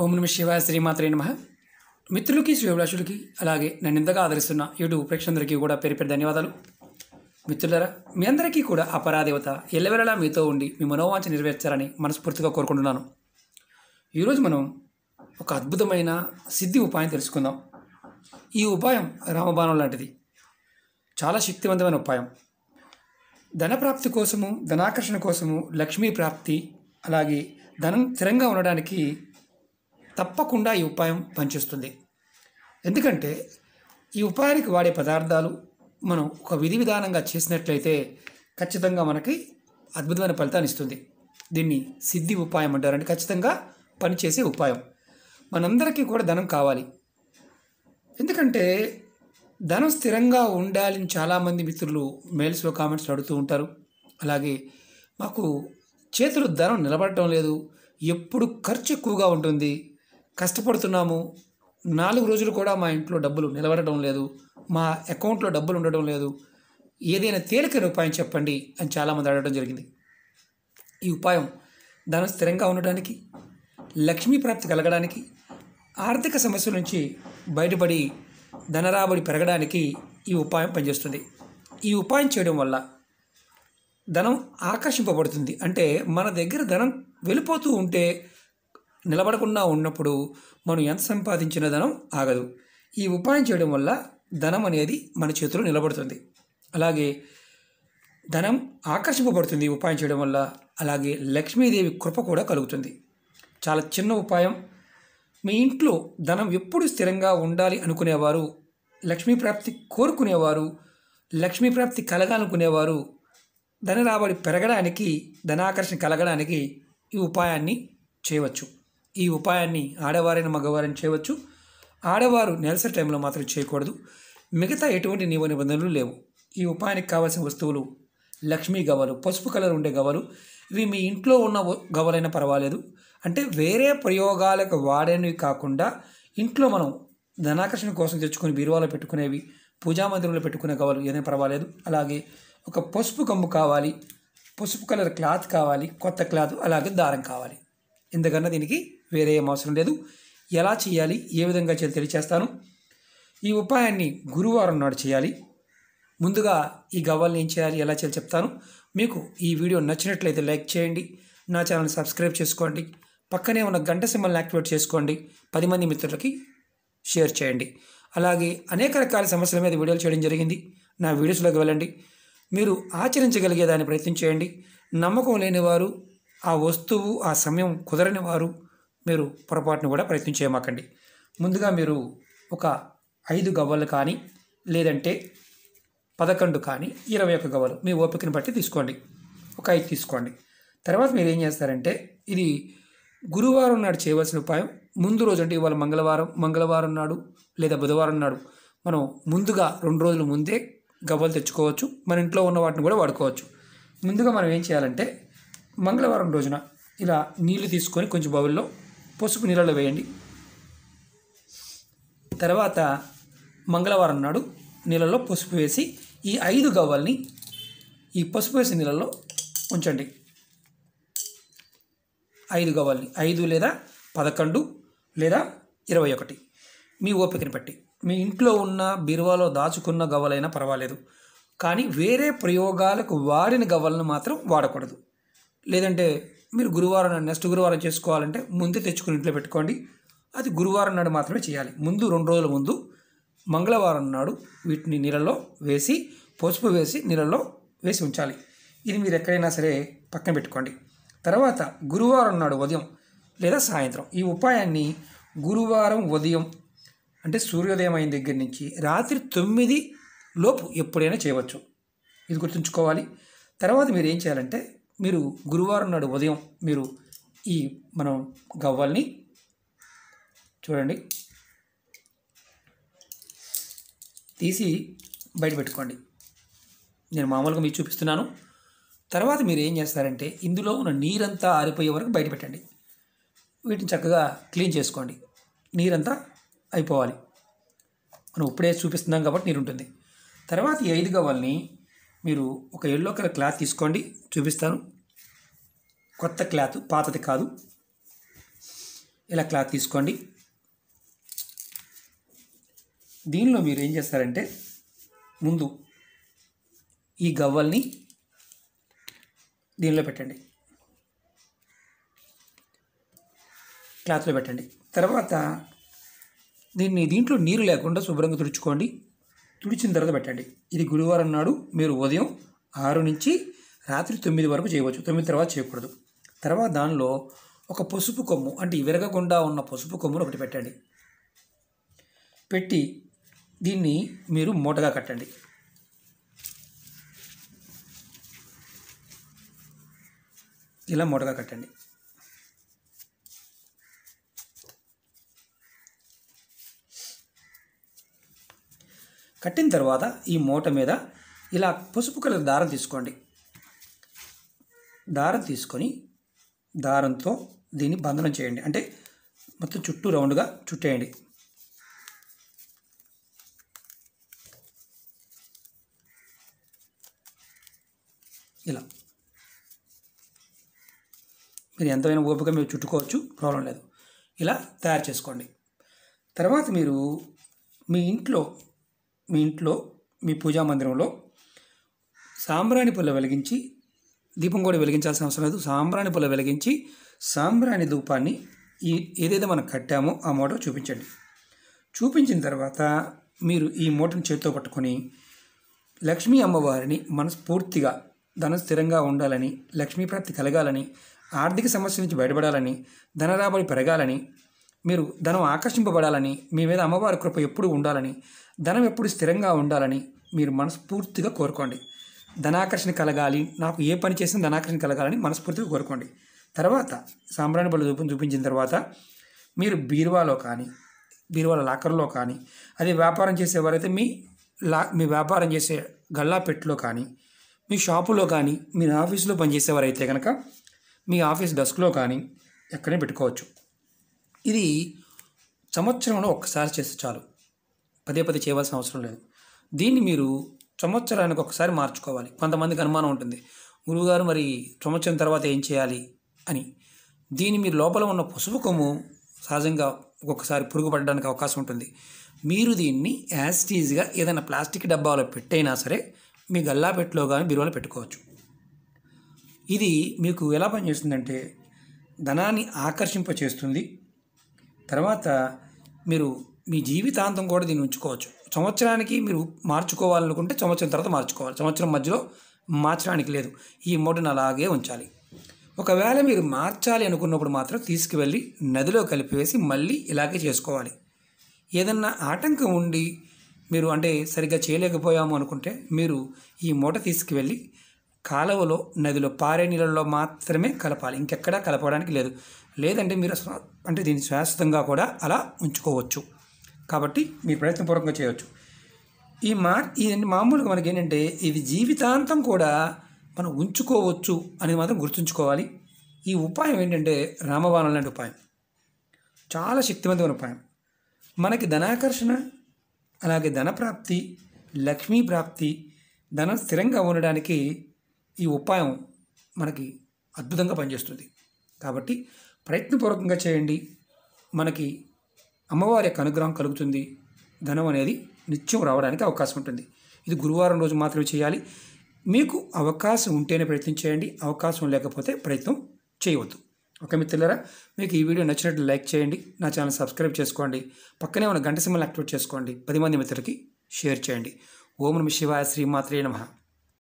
ఓం నమ శివాయ శ్రీమాత్రే నమ మిత్రులకి శ్రీభిలాషులకి అలాగే నన్ను ఇంతగా ఆదరిస్తున్న యూట్యూబ్ ప్రేక్షకులందరికీ కూడా పేరు పేరు ధన్యవాదాలు మిత్రులరా మీ అందరికీ కూడా అపరాదేవత ఎల్లవెల్లలా మీతో ఉండి మీ మనోవాంఛ నెరవేర్చాలని మనస్ఫూర్తిగా కోరుకుంటున్నాను ఈరోజు మనం ఒక అద్భుతమైన సిద్ధి ఉపాయం తెలుసుకుందాం ఈ ఉపాయం రామబాణం లాంటిది చాలా శక్తివంతమైన ఉపాయం ధనప్రాప్తి కోసము ధనాకర్షణ కోసము లక్ష్మీ ప్రాప్తి అలాగే ధనం స్థిరంగా ఉండడానికి తప్పకుండా ఈ ఉపాయం పనిచేస్తుంది ఎందుకంటే ఈ ఉపాయానికి వాడే పదార్థాలు మనం ఒక విధి విధానంగా చేసినట్లయితే ఖచ్చితంగా మనకి అద్భుతమైన ఫలితాన్ని ఇస్తుంది దీన్ని సిద్ధి ఉపాయం అంటారండి ఖచ్చితంగా పనిచేసే ఉపాయం మనందరికీ కూడా ధనం కావాలి ఎందుకంటే ధనం స్థిరంగా ఉండాలని చాలామంది మిత్రులు మెయిల్స్లో కామెంట్స్ అడుగుతూ ఉంటారు అలాగే మాకు చేతులు ధనం నిలబడటం లేదు ఎప్పుడు ఖర్చు ఎక్కువగా ఉంటుంది కష్టపడుతున్నాము నాలుగు రోజులు కూడా మా ఇంట్లో డబ్బులు నిలబడటం లేదు మా అకౌంట్లో డబ్బులు ఉండటం లేదు ఏదైనా తేలికైన ఉపాయం చెప్పండి అని చాలామంది అడగడం జరిగింది ఈ ఉపాయం ధనం స్థిరంగా ఉండడానికి లక్ష్మీ ప్రాప్తి కలగడానికి ఆర్థిక సమస్యల నుంచి బయటపడి ధనరాబడి పెరగడానికి ఈ ఉపాయం పనిచేస్తుంది ఈ ఉపాయం చేయడం వల్ల ధనం ఆకర్షింపబడుతుంది అంటే మన దగ్గర ధనం వెళ్ళిపోతూ ఉంటే నిలబడకుండా ఉన్నప్పుడు మనం ఎంత సంపాదించిన ధనం ఆగదు ఈ ఉపాయం చేయడం వల్ల ధనం అనేది మన చేతిలో నిలబడుతుంది అలాగే ధనం ఆకర్షింపబడుతుంది ఉపాయం చేయడం వల్ల అలాగే లక్ష్మీదేవి కృప కూడా కలుగుతుంది చాలా చిన్న ఉపాయం మీ ఇంట్లో ధనం ఎప్పుడు స్థిరంగా ఉండాలి అనుకునేవారు లక్ష్మీ ప్రాప్తి కోరుకునేవారు లక్ష్మీ ప్రాప్తి కలగాలనుకునేవారు ధన రాబడి పెరగడానికి ధనాకర్షణ కలగడానికి ఈ ఉపాయాన్ని చేయవచ్చు ఈ ఉపాయాన్ని ఆడవారైన మగవారిని చేయవచ్చు ఆడవారు నెలసరి టైంలో మాత్రం చేయకూడదు మిగతా ఎటువంటి నియమ నిబంధనలు లేవు ఈ ఉపాయానికి కావాల్సిన వస్తువులు లక్ష్మీ గవలు పసుపు కలర్ ఉండే గవలు ఇవి మీ ఇంట్లో ఉన్న గవలైనా పర్వాలేదు అంటే వేరే ప్రయోగాలకు వాడేవి కాకుండా ఇంట్లో మనం ధనాకర్షణ కోసం తెచ్చుకుని బీరువాలో పెట్టుకునేవి పూజా మందిరంలో పెట్టుకునే గవలు ఏదైనా పర్వాలేదు అలాగే ఒక పసుపు కమ్ము కావాలి పసుపు కలర్ క్లాత్ కావాలి కొత్త క్లాత్ అలాగే దారం కావాలి ఎందుకన్నా దీనికి వేరే ఏం అవసరం లేదు ఎలా చేయాలి ఏ విధంగా చేయాలి తెలియచేస్తాను ఈ ఉపాయాన్ని గురువారం నాడు చేయాలి ముందుగా ఈ గవ్వల్ని ఏం చేయాలి ఎలా చేయాలి చెప్తాను మీకు ఈ వీడియో నచ్చినట్లయితే లైక్ చేయండి నా ఛానల్ సబ్స్క్రైబ్ చేసుకోండి పక్కనే ఉన్న గంట సింబల్ని యాక్టివేట్ చేసుకోండి పది మంది మిత్రులకి షేర్ చేయండి అలాగే అనేక రకాల సమస్యల మీద వీడియోలు చేయడం జరిగింది నా వీడియోస్లోకి వెళ్ళండి మీరు ఆచరించగలిగే దాన్ని ప్రయత్నం చేయండి నమ్మకం లేనివారు ఆ వస్తువు ఆ సమయం కుదరని వారు మీరు పొరపాటును కూడా ప్రయత్నం చేయమాకండి ముందుగా మీరు ఒక ఐదు గవ్వలు కానీ లేదంటే పదకొండు కానీ ఇరవై ఒక్క గవ్వలు మీ ఓపికను బట్టి తీసుకోండి ఒక ఐదు తీసుకోండి తర్వాత మీరు ఏం చేస్తారంటే ఇది గురువారం నాడు చేయవలసిన ఉపాయం ముందు రోజు అంటే ఇవాళ మంగళవారం మంగళవారం నాడు లేదా బుధవారం నాడు మనం ముందుగా రెండు రోజుల ముందే గవ్వలు తెచ్చుకోవచ్చు మన ఇంట్లో ఉన్న వాటిని కూడా వాడుకోవచ్చు ముందుగా మనం ఏం చేయాలంటే మంగళవారం రోజున ఇలా నీళ్లు తీసుకొని కొంచెం బౌల్లో పసుపు నీళ్ళలో వేయండి తర్వాత మంగళవారం నాడు నీళ్ళలో పసుపు వేసి ఈ ఐదు గవ్వల్ని ఈ పసుపు వేసిన నీళ్ళలో ఉంచండి ఐదు గవ్వల్ని ఐదు లేదా పదకొండు లేదా ఇరవై ఒకటి మీ ఓపికని బట్టి మీ ఇంట్లో ఉన్న బీరువాలో దాచుకున్న గవ్వలైనా పర్వాలేదు కానీ వేరే ప్రయోగాలకు వాడిన గవ్వలను మాత్రం వాడకూడదు లేదంటే మీరు గురువారం నెక్స్ట్ గురువారం చేసుకోవాలంటే ముందే తెచ్చుకుని ఇంట్లో పెట్టుకోండి అది గురువారం నాడు మాత్రమే చేయాలి ముందు రెండు రోజుల ముందు మంగళవారం నాడు వీటిని నీళ్ళలో వేసి పసుపు వేసి నీళ్ళలో వేసి ఉంచాలి ఇది మీరు ఎక్కడైనా సరే పక్కన పెట్టుకోండి తర్వాత గురువారం నాడు ఉదయం లేదా సాయంత్రం ఈ ఉపాయాన్ని గురువారం ఉదయం అంటే సూర్యోదయం అయిన దగ్గర నుంచి రాత్రి తొమ్మిది లోపు ఎప్పుడైనా చేయవచ్చు ఇది గుర్తుంచుకోవాలి తర్వాత మీరు ఏం చేయాలంటే మీరు గురువారం నాడు ఉదయం మీరు ఈ మనం గవ్వాల్ని చూడండి తీసి బయట పెట్టుకోండి నేను మామూలుగా మీకు చూపిస్తున్నాను తర్వాత మీరు ఏం చేస్తారంటే ఇందులో ఉన్న నీరంతా ఆరిపోయే వరకు బయట పెట్టండి వీటిని చక్కగా క్లీన్ చేసుకోండి నీరంతా అయిపోవాలి మనం ఇప్పుడే చూపిస్తున్నాం కాబట్టి నీరు ఉంటుంది తర్వాత ఈ ఐదు గవ్వల్ని మీరు ఒక ఎల్లో కలర్ క్లాత్ తీసుకోండి చూపిస్తాను కొత్త క్లాత్ పాతది కాదు ఇలా క్లాత్ తీసుకోండి దీనిలో మీరు ఏం చేస్తారంటే ముందు ఈ గవ్వల్ని దీనిలో పెట్టండి క్లాత్లో పెట్టండి తర్వాత దీన్ని దీంట్లో నీరు లేకుండా శుభ్రంగా తుడుచుకోండి తుడిచిన తర్వాత పెట్టండి ఇది గురువారం నాడు మీరు ఉదయం ఆరు నుంచి రాత్రి తొమ్మిది వరకు చేయవచ్చు తొమ్మిది తర్వాత చేయకూడదు తర్వాత దానిలో ఒక పసుపు కొమ్ము అంటే విరగకుండా ఉన్న పసుపు కొమ్మును ఒకటి పెట్టండి పెట్టి దీన్ని మీరు మూటగా కట్టండి ఇలా మూటగా కట్టండి కట్టిన తర్వాత ఈ మూట మీద ఇలా పసుపు కలర్ దారం తీసుకోండి దారం తీసుకొని దారంతో దీన్ని బంధనం చేయండి అంటే మొత్తం చుట్టూ రౌండ్గా చుట్టేయండి ఇలా మీరు ఎంతమైనా ఓపిక మీరు చుట్టుకోవచ్చు ప్రాబ్లం లేదు ఇలా తయారు చేసుకోండి తర్వాత మీరు మీ ఇంట్లో మీ ఇంట్లో మీ పూజా మందిరంలో సాంబ్రాణి పుల్ల వెలిగించి దీపం కూడా వెలిగించాల్సిన అవసరం లేదు సాంబ్రాణి పుల్ల వెలిగించి సాంబ్రాణి ధూపాన్ని ఈ ఏదైతే మనం కట్టామో ఆ మూట చూపించండి చూపించిన తర్వాత మీరు ఈ మూటను చేతితో పట్టుకొని లక్ష్మీ అమ్మవారిని మనస్ఫూర్తిగా ధన స్థిరంగా ఉండాలని లక్ష్మీ ప్రాప్తి కలగాలని ఆర్థిక సమస్య నుంచి బయటపడాలని ధనరాబడి పెరగాలని మీరు ధనం ఆకర్షింపబడాలని మీ మీద అమ్మవారి కృప ఎప్పుడు ఉండాలని ధనం ఎప్పుడు స్థిరంగా ఉండాలని మీరు మనస్ఫూర్తిగా కోరుకోండి ధనాకర్షణ కలగాలి నాకు ఏ పని చేసినా ధనాకర్షణ కలగాలని మనస్ఫూర్తిగా కోరుకోండి తర్వాత సాంబ్రాణి బలు చూపు చూపించిన తర్వాత మీరు బీరువాలో కానీ బీరువాల లాకర్లో కానీ అదే వ్యాపారం చేసేవారైతే మీ లా మీ వ్యాపారం చేసే గల్లా పెట్టులో కానీ మీ షాపులో కానీ మీరు ఆఫీస్లో పనిచేసేవారైతే కనుక మీ ఆఫీస్ డెస్క్లో కానీ ఎక్కడైనా పెట్టుకోవచ్చు ఇది సంవత్సరంలో ఒక్కసారి చేస్తే చాలు పదే పదే చేయవలసిన అవసరం లేదు దీన్ని మీరు సంవత్సరానికి ఒకసారి మార్చుకోవాలి కొంతమందికి అనుమానం ఉంటుంది గురువుగారు మరి సంవత్సరం తర్వాత ఏం చేయాలి అని దీన్ని మీరు లోపల ఉన్న పసుపు కొమ్ము సహజంగా ఒక్కొక్కసారి పురుగు పడడానికి అవకాశం ఉంటుంది మీరు దీన్ని యాస్టీజ్గా ఏదైనా ప్లాస్టిక్ డబ్బాలో పెట్టైనా సరే మీ గల్లా కానీ బీరువాలో పెట్టుకోవచ్చు ఇది మీకు ఎలా పనిచేస్తుందంటే ధనాన్ని ఆకర్షింపచేస్తుంది తర్వాత మీరు మీ జీవితాంతం కూడా దీన్ని ఉంచుకోవచ్చు సంవత్సరానికి మీరు మార్చుకోవాలనుకుంటే సంవత్సరం తర్వాత మార్చుకోవాలి సంవత్సరం మధ్యలో మార్చడానికి లేదు ఈ మూటను అలాగే ఉంచాలి ఒకవేళ మీరు మార్చాలి అనుకున్నప్పుడు మాత్రం తీసుకువెళ్ళి నదిలో కలిపివేసి మళ్ళీ ఇలాగే చేసుకోవాలి ఏదన్నా ఆటంకం ఉండి మీరు అంటే సరిగ్గా చేయలేకపోయాము అనుకుంటే మీరు ఈ మూట తీసుకువెళ్ళి కాలువలో నదిలో పారే నీళ్ళలో మాత్రమే కలపాలి ఇంకెక్కడా కలపడానికి లేదు లేదంటే మీరు అంటే దీన్ని శాశ్వతంగా కూడా అలా ఉంచుకోవచ్చు కాబట్టి మీరు ప్రయత్నపూర్వకంగా చేయవచ్చు ఈ మా ఇదండి మామూలుగా మనకి ఏంటంటే ఇది జీవితాంతం కూడా మనం ఉంచుకోవచ్చు అనేది మాత్రం గుర్తుంచుకోవాలి ఈ ఉపాయం ఏంటంటే రామబాణం లాంటి ఉపాయం చాలా శక్తివంతమైన ఉపాయం మనకి ధనాకర్షణ అలాగే ధనప్రాప్తి లక్ష్మీ ప్రాప్తి ధనం స్థిరంగా ఉండడానికి ఈ ఉపాయం మనకి అద్భుతంగా పనిచేస్తుంది కాబట్టి ప్రయత్నపూర్వకంగా చేయండి మనకి అమ్మవారి యొక్క అనుగ్రహం కలుగుతుంది ధనం అనేది నిత్యం రావడానికి అవకాశం ఉంటుంది ఇది గురువారం రోజు మాత్రమే చేయాలి మీకు అవకాశం ఉంటేనే ప్రయత్నం చేయండి అవకాశం లేకపోతే ప్రయత్నం చేయవద్దు ఒక మిత్రులరా మీకు ఈ వీడియో నచ్చినట్లు లైక్ చేయండి నా ఛానల్ సబ్స్క్రైబ్ చేసుకోండి పక్కనే ఉన్న గంట సింబల్ యాక్టివేట్ చేసుకోండి పది మంది మిత్రులకి షేర్ చేయండి ఓం నమ శివాయ శ్రీమాత్రే నమ